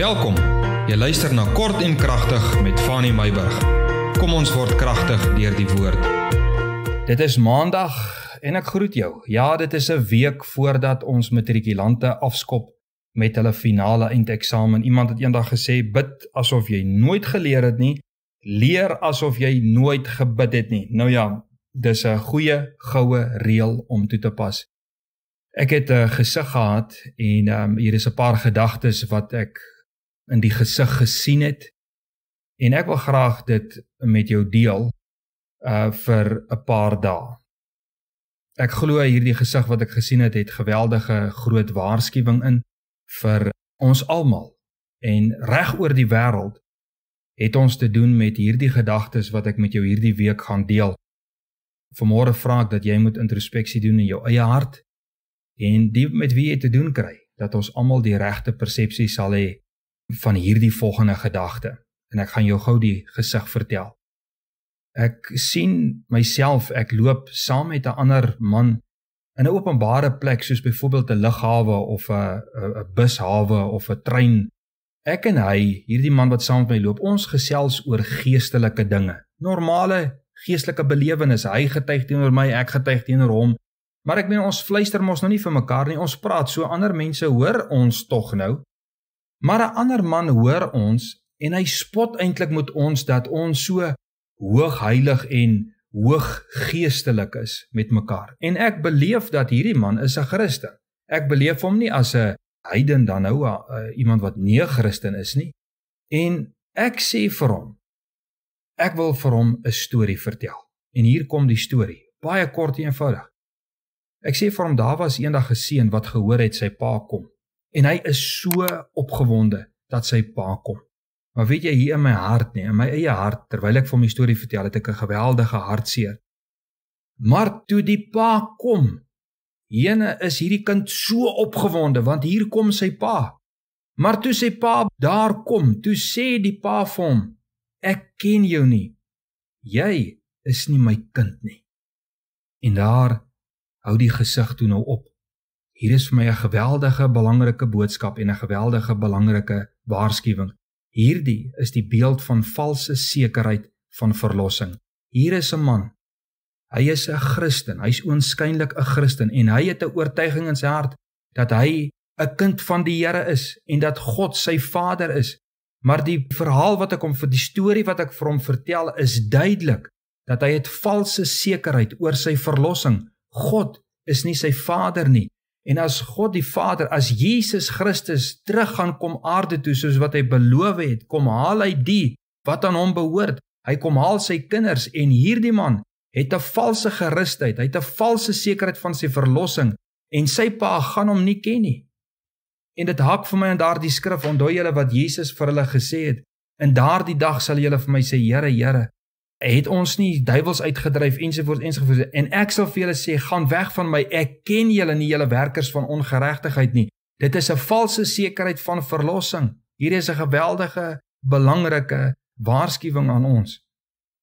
Welkom. Jy luister na Kort en Kragtig met Fanny Meyburg. Kom ons word kragtig deur die woord. Dit is Maandag en ek groet jou. Ja, dit is 'n week voordat ons matrikulante afskop met hulle finale eindeksamen. Iemand het eendag gesê, "Bid asof jy nooit geleer het nie, leer asof jy nooit gebid het nie." Nou ja, dis 'n goeie goue reël om toe te pas. Ek het 'n gesig gehad en ehm um, hier is 'n paar gedagtes wat ek in die gesig gesien het. En ek wil graag dit met jou deel uh vir 'n paar dae. Ek glo hierdie gesig wat ek gesien het het geweldige groot waarskuwing in vir ons almal. En reg oor die wêreld het ons te doen met hierdie gedagtes wat ek met jou hierdie week gaan deel. Vanmôre vra ek dat jy moet introspeksie doen in jou eie hart en die met wie jy te doen kry, dat ons almal die regte persepsie sal hê van hierdie volgende gedagte en ek gaan jou gou die gesig vertel. Ek sien myself ek loop saam met 'n ander man in 'n openbare plek soos byvoorbeeld 'n lughawe of 'n 'n bushawe of 'n trein. Ek en hy, hierdie man wat saam met my loop, ons gesels oor geestelike dinge. Normale geestelike belewenisse. Hy getuig teenoor my, ek getuig teenoor hom. Maar ek meen ons fluister mos nou nie vir mekaar nie. Ons praat so ander mense hoor ons tog nou. Maar 'n ander man hoor ons en hy spot eintlik met ons dat ons so hoog heilig en hoog geestelik is met mekaar. En ek beleef dat hierdie man is 'n Christen. Ek beleef hom nie as 'n heiden dan nou 'n iemand wat nie 'n Christen is nie. En ek sê vir hom ek wil vir hom 'n storie vertel. En hier kom die storie, baie kort en eenvoudig. Ek sê vir hom daar was eendag 'n seun wat gehoor het sy pa kom en hy is so opgewonde dat sy pa kom. Maar weet jy hier in my hart nê, in my eie hart terwyl ek vir my storie vertel, het ek 'n geweldige hartseer. Maar toe die pa kom, Jene is hierdie kind so opgewonde want hier kom sy pa. Maar toe sy pa daar kom, toe sê die pa vir hom: "Ek ken jou nie. Jy is nie my kind nie." En daar hou die gesig toe nou op. Hier is vir my 'n geweldige belangrike boodskap en 'n geweldige belangrike waarskuwing. Hierdie is die beeld van valse sekerheid van verlossing. Hier is 'n man. Hy is 'n Christen. Hy's oënskynlik 'n Christen en hy het 'n oortuiging in sy hart dat hy 'n kind van die Here is en dat God sy Vader is. Maar die verhaal wat ek hom vir die storie wat ek vir hom vertel is duidelik dat hy het valse sekerheid oor sy verlossing. God is nie sy Vader nie. En as God die Vader, as Jesus Christus terug gaan kom aarde toe soos wat hy beloof het, kom haal hy die wat aan hom behoort. Hy kom haal sy kinders en hierdie man het 'n valse gerusheid, hy het 'n valse sekerheid van sy verlossing en sy pa gaan hom nie ken nie. En dit hak vir my aan daardie skrif, onthou julle wat Jesus vir hulle gesê het, in daardie dag sal julle vir my sê, Here, Here, het ons nie duiwels uitgedryf ensovoorts ensovoorts en ek sal vir julle sê gaan weg van my ek ken julle nie julle werkers van ongeregtigheid nie dit is 'n valse sekerheid van verlossing hier is 'n geweldige belangrike waarskuwing aan ons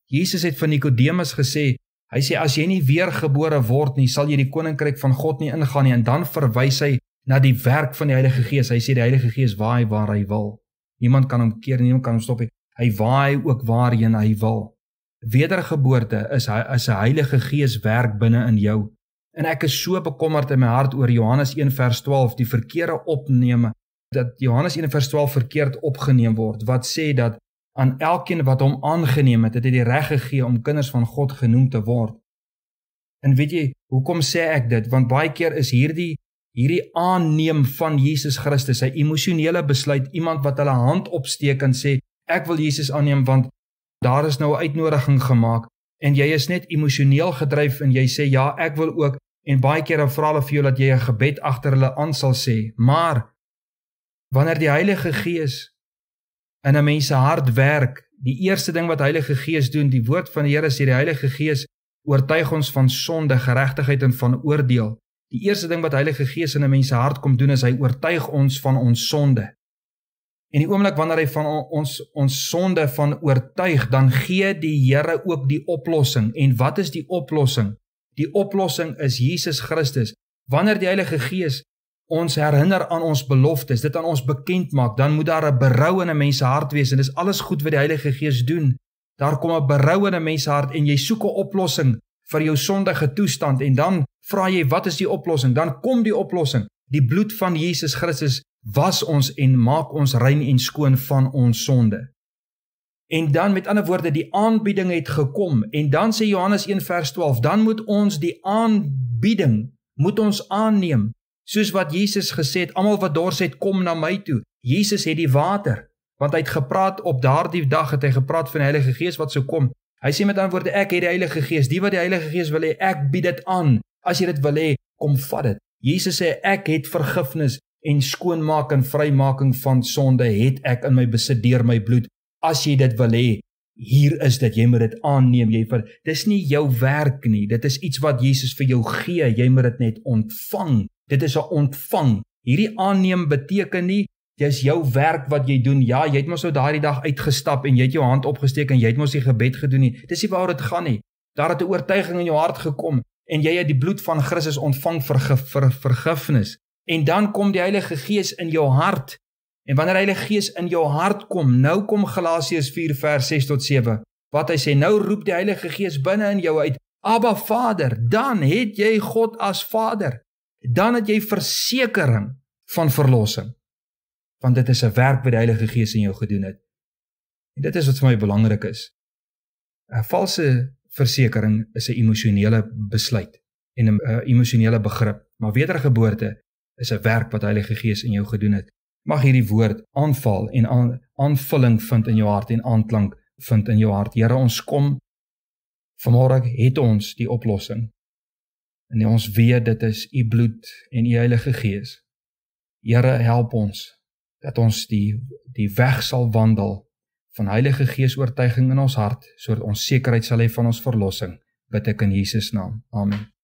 Jesus het vir Nikodemus gesê hy sê as jy nie weergebore word nie sal jy die koninkryk van God nie ingaan nie en dan verwys hy na die werk van die Heilige Gees hy sê die Heilige Gees waai waar hy wil niemand kan hom keer niemand kan hom stop nie hy waai ook waarheen hy wil wedergeboorte is as 'n Heilige Gees werk binne in jou. En ek is so bekommerd in my hart oor Johannes 1:12, die verkeerde opname dat Johannes 1:12 verkeerd opgeneem word wat sê dat aan elkeen wat hom aangeneem het, het hy die reg gegee om kinders van God genoem te word. En weet jy, hoekom sê ek dit? Want baie keer is hierdie hierdie aanneem van Jesus Christus 'n emosionele besluit, iemand wat hulle hand opsteek en sê ek wil Jesus aanneem want daar is nou 'n uitnodiging gemaak en jy is net emosioneel gedryf en jy sê ja, ek wil ook en baie keer dan vra hulle vir jou dat jy 'n gebed agter hulle aan sal sê. Maar wanneer die Heilige Gees in 'n mens se hart werk, die eerste ding wat Heilige Gees doen, die woord van die Here sê die Heilige Gees oortuig ons van sonde, geregtigheid en van oordeel. Die eerste ding wat Heilige Gees in 'n mens se hart kom doen is hy oortuig ons van ons sonde. En die oomblik wanneer hy van ons ons sonde van oortuig, dan gee die Here ook die oplossing. En wat is die oplossing? Die oplossing is Jesus Christus. Wanneer die Heilige Gees ons herinner aan ons beloftes, dit aan ons bekend maak, dan moet daar 'n berouende mense hart wees en dis alles goed wat die Heilige Gees doen. Daar kom 'n berouende mense hart en jy soek 'n oplossing vir jou sondige toestand en dan vra jy wat is die oplossing? Dan kom die oplossing. Die bloed van Jesus Christus was ons en maak ons rein en skoon van ons sonde. En dan met ander woorde die aanbidding het gekom en dan sê Johannes 1 vers 12 dan moet ons die aanbidding moet ons aanneem soos wat Jesus gesê het almal wat dors het kom na my toe Jesus het die water want hy het gepraat op daardie dag het hy gepraat van die Heilige Gees wat sou kom hy sê met ander woorde ek het die Heilige Gees die wat die Heilige Gees wil hê ek bied dit aan as jy dit wil hê kom vat dit Jesus sê ek het vergifnis en skoonmaak en vrymaking van sonde het ek in my besit deur my bloed. As jy dit wil hê, hier is dit jy moet dit aanneem. Jy vir dis nie jou werk nie. Dit is iets wat Jesus vir jou gee. Jy moet dit net ontvang. Dit is 'n ontvang. Hierdie aanneem beteken nie dis jou werk wat jy doen. Ja, jy het mos ou daardie dag uitgestap en jy het jou hand opgesteek en jy het mos die gebed gedoen nie. Dis nie waar dit gaan nie. Daar het 'n oortuiging in jou hart gekom en jy het die bloed van Christus ontvang vir, vir, vir vergifnis en dan kom die Heilige Gees in jou hart. En wanneer Heilige Gees in jou hart kom, nou kom Galasiërs 4 vers 6 tot 7. Wat hy sê, nou roep die Heilige Gees binne in jou uit, "Abba Vader," dan het jy God as Vader. Dan het jy versekering van verlossing. Want dit is 'n werk wat die Heilige Gees in jou gedoen het. En dit is wat vir my belangrik is. 'n False versekering is 'n emosionele besluit en 'n emosionele begrip, maar wedergeboorte is 'n werk wat Heilige Gees in jou gedoen het. Mag hierdie woord aanval en aan, aanvulling vind in jou hart en aanklank vind in jou hart. Here, ons kom vanmôre het ons die oplossing. En ons weet dit is u bloed en u Heilige Gees. Here, help ons dat ons die die weg sal wandel van Heilige Gees oortuiging in ons hart sodat ons sekerheid sal hê van ons verlossing. Bid ek in Jesus naam. Amen.